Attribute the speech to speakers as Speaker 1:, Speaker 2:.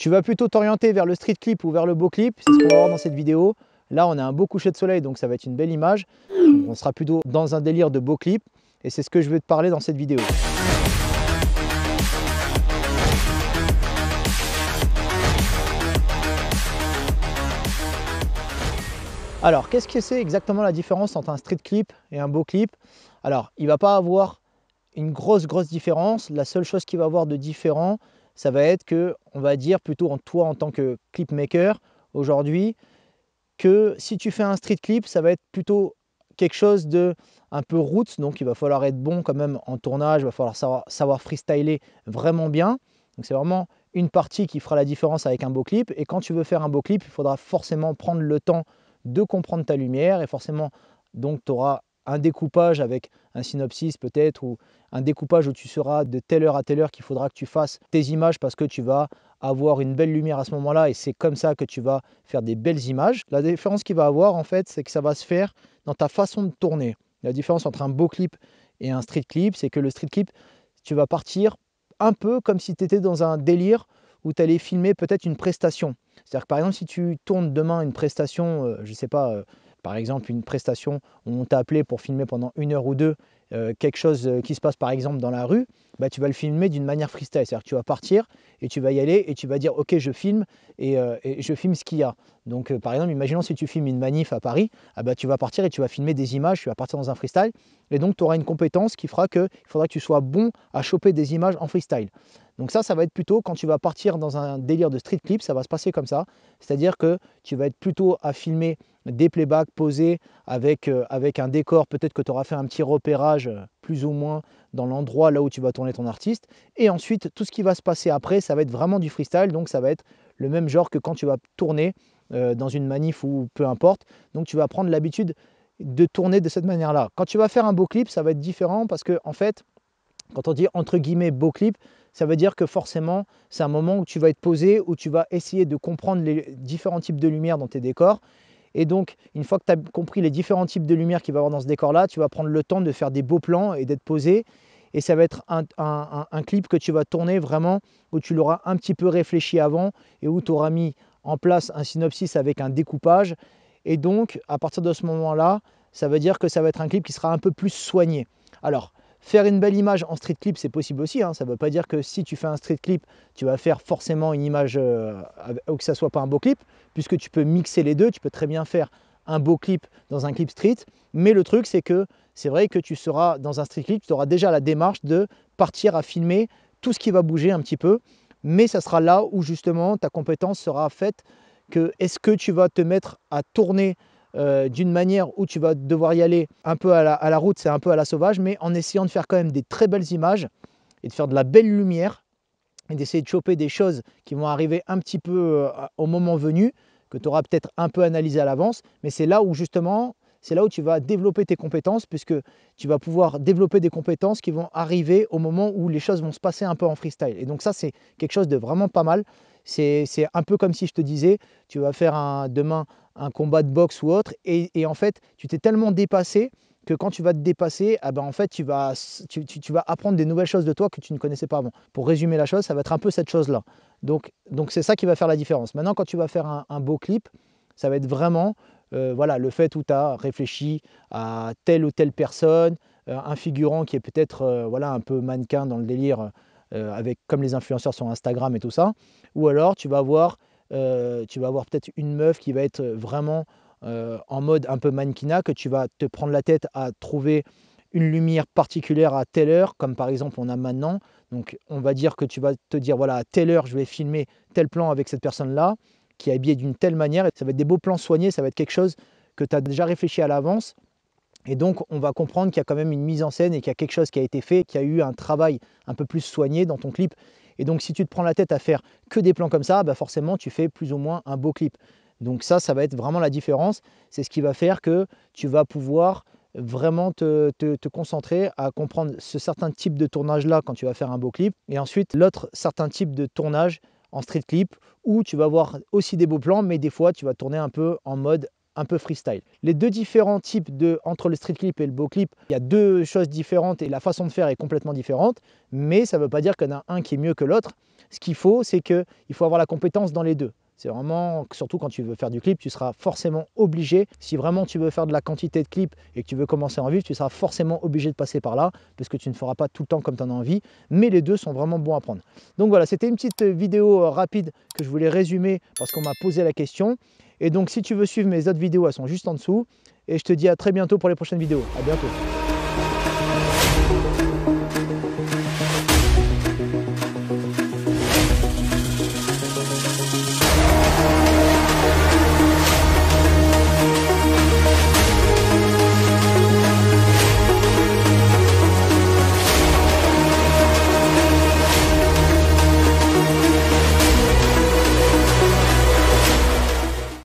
Speaker 1: Tu vas plutôt t'orienter vers le street clip ou vers le beau clip, c'est ce qu'on va voir dans cette vidéo. Là, on a un beau coucher de soleil, donc ça va être une belle image. On sera plutôt dans un délire de beau clip, et c'est ce que je vais te parler dans cette vidéo. Alors, qu'est-ce que c'est exactement la différence entre un street clip et un beau clip Alors, il ne va pas avoir une grosse, grosse différence. La seule chose qu'il va avoir de différent, ça va être que, on va dire plutôt en toi en tant que clipmaker aujourd'hui, que si tu fais un street clip, ça va être plutôt quelque chose de un peu roots, donc il va falloir être bon quand même en tournage, il va falloir savoir, savoir freestyler vraiment bien. Donc c'est vraiment une partie qui fera la différence avec un beau clip. Et quand tu veux faire un beau clip, il faudra forcément prendre le temps de comprendre ta lumière et forcément donc tu auras un découpage avec un synopsis peut-être, ou un découpage où tu seras de telle heure à telle heure qu'il faudra que tu fasses tes images parce que tu vas avoir une belle lumière à ce moment-là et c'est comme ça que tu vas faire des belles images. La différence qu'il va avoir en fait, c'est que ça va se faire dans ta façon de tourner. La différence entre un beau clip et un street clip, c'est que le street clip, tu vas partir un peu comme si tu étais dans un délire où tu allais filmer peut-être une prestation. C'est-à-dire que par exemple, si tu tournes demain une prestation, euh, je ne sais pas, euh, par exemple, une prestation où on t'a appelé pour filmer pendant une heure ou deux euh, quelque chose euh, qui se passe par exemple dans la rue, bah, tu vas le filmer d'une manière freestyle. C'est-à-dire que tu vas partir et tu vas y aller et tu vas dire ok je filme et, euh, je filme ce qu'il y a. Donc par exemple, imaginons si tu filmes une manif à Paris, ah, bah, tu vas partir et tu vas filmer des images, tu vas partir dans un freestyle et donc tu auras une compétence qui fera que faudra que tu sois bon à choper des images en freestyle. Donc ça, ça va être plutôt quand tu vas partir dans un délire de street clip, ça va se passer comme ça. C'est-à-dire que tu vas être plutôt à filmer des playbacks posés avec, euh, avec un décor. Peut-être que tu auras fait un petit repérage euh, plus ou moins dans l'endroit là où tu vas tourner ton artiste. Et ensuite, tout ce qui va se passer après, ça va être vraiment du freestyle. Donc ça va être le même genre que quand tu vas tourner euh, dans une manif ou peu importe. Donc tu vas prendre l'habitude de tourner de cette manière-là. Quand tu vas faire un beau clip, ça va être différent parce que en fait, quand on dit entre guillemets beau clip, ça veut dire que forcément, c'est un moment où tu vas être posé, où tu vas essayer de comprendre les différents types de lumière dans tes décors. Et donc, une fois que tu as compris les différents types de lumière qu'il va y avoir dans ce décor-là, tu vas prendre le temps de faire des beaux plans et d'être posé. Et ça va être un, clip que tu vas tourner vraiment où tu l'auras un petit peu réfléchi avant et où tu auras mis en place un synopsis avec un découpage. Et donc, à partir de ce moment-là, ça veut dire que ça va être un clip qui sera un peu plus soigné. Alors, Faire une belle image en street clip, c'est possible aussi. Hein. Ça ne veut pas dire que si tu fais un street clip, tu vas faire forcément une image euh, ou que ça soit pas un beau clip, puisque tu peux mixer les deux. Tu peux très bien faire un beau clip dans un clip street. Mais le truc, c'est que c'est vrai que tu seras dans un street clip, tu auras déjà la démarche de partir à filmer tout ce qui va bouger un petit peu. Mais ça sera là où justement ta compétence sera faite que est-ce que tu vas te mettre à tourner euh, d'une manière où tu vas devoir y aller un peu à la, route, c'est un peu à la sauvage, mais en essayant de faire quand même des très belles images et de faire de la belle lumière et d'essayer de choper des choses qui vont arriver un petit peu euh, au moment venu, que tu auras peut-être un peu analysé à l'avance, mais c'est là où justement, c'est là où tu vas développer tes compétences, puisque tu vas pouvoir développer des compétences qui vont arriver au moment où les choses vont se passer un peu en freestyle. Et donc ça, c'est quelque chose de vraiment pas mal. C'est un peu comme si je te disais, tu vas faire un, demain un combat de boxe ou autre. Et, en fait, tu t'es tellement dépassé que quand tu vas te dépasser, ah ben en fait, tu vas, tu, vas apprendre des nouvelles choses de toi que tu ne connaissais pas avant. Pour résumer la chose, ça va être un peu cette chose-là. Donc, donc c'est ça qui va faire la différence. Maintenant, quand tu vas faire un, beau clip, ça va être vraiment euh, voilà, le fait où tu as réfléchi à telle ou telle personne, euh, un figurant qui est peut-être euh, voilà, un peu mannequin dans le délire, avec, comme les influenceurs sur Instagram et tout ça. Ou alors, tu vas avoir euh, tu vas avoir peut-être une meuf qui va être euh, vraiment euh, en mode un peu mannequinat, que tu vas te prendre la tête à trouver une lumière particulière à telle heure, comme par exemple on a maintenant. Donc on va dire que tu vas te dire, voilà, à telle heure, je vais filmer tel plan avec cette personne-là, qui est habillée d'une telle manière, et ça va être des beaux plans soignés, ça va être quelque chose que tu as déjà réfléchi à l'avance. Et donc, on va comprendre qu'il y a quand même une mise en scène et qu'il y a quelque chose qui a été fait, qu'il y a eu un travail un peu plus soigné dans ton clip et donc si tu te prends la tête à faire que des plans comme ça, bah forcément tu fais plus ou moins un beau clip. Donc ça, ça va être vraiment la différence. C'est ce qui va faire que tu vas pouvoir vraiment te, concentrer à comprendre ce certain type de tournage-là quand tu vas faire un beau clip. Et ensuite, l'autre certain type de tournage en street clip où tu vas avoir aussi des beaux plans, mais des fois, tu vas tourner un peu en mode un peu freestyle. Les deux différents types de entre le street clip et le beau clip, il y a deux choses différentes et la façon de faire est complètement différente, mais ça ne veut pas dire qu'on a un qui est mieux que l'autre. Ce qu'il faut, c'est que il faut avoir la compétence dans les deux. C'est vraiment, surtout quand tu veux faire du clip, tu seras forcément obligé. Si vraiment tu veux faire de la quantité de clips et que tu veux commencer en vivre, tu seras forcément obligé de passer par là parce que tu ne feras pas tout le temps comme tu en as envie. Mais les deux sont vraiment bons à prendre. Donc voilà, c'était une petite vidéo euh, rapide que je voulais résumer parce qu'on m'a posé la question. Et donc si tu veux suivre mes autres vidéos, elles sont juste en dessous. Et je te dis à très bientôt pour les prochaines vidéos. À bientôt.